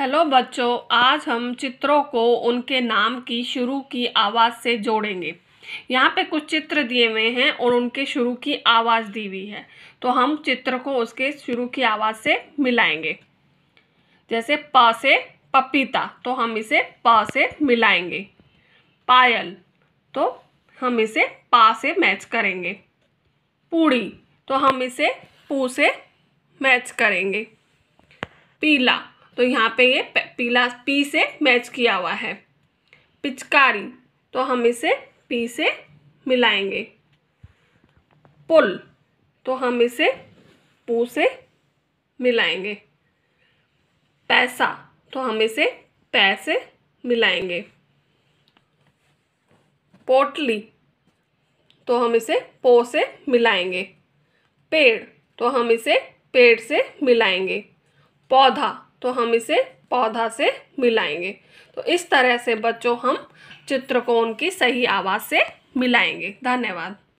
hello बच्चों आज हम चित्रों को उनके नाम की शुरू की आवाज़ से जोड़ेंगे यहाँ पे कुछ चित्र दिए हुए हैं और उनके शुरू की आवाज़ दी हुई है तो हम चित्र को उसके शुरू की आवाज़ से मिलाएंगे जैसे प से पपीता तो हम इसे प से मिलाएंगे पायल तो हम इसे पा से मैच करेंगे पूड़ी तो हम इसे पू से मैच करेंगे पीला तो यहाँ पे ये पीला पी से मैच किया हुआ है पिचकारी तो हम इसे पी से मिलाएंगे पुल तो हम इसे पू से मिलाएंगे पैसा तो हम इसे पैसे मिलाएंगे पोटली तो हम इसे पो से मिलाएंगे पेड़ तो हम इसे पेड़ से मिलाएंगे पौधा तो हम इसे पौधा से मिलाएंगे तो इस तरह से बच्चों हम चित्रकोण की सही आवाज़ से मिलाएंगे धन्यवाद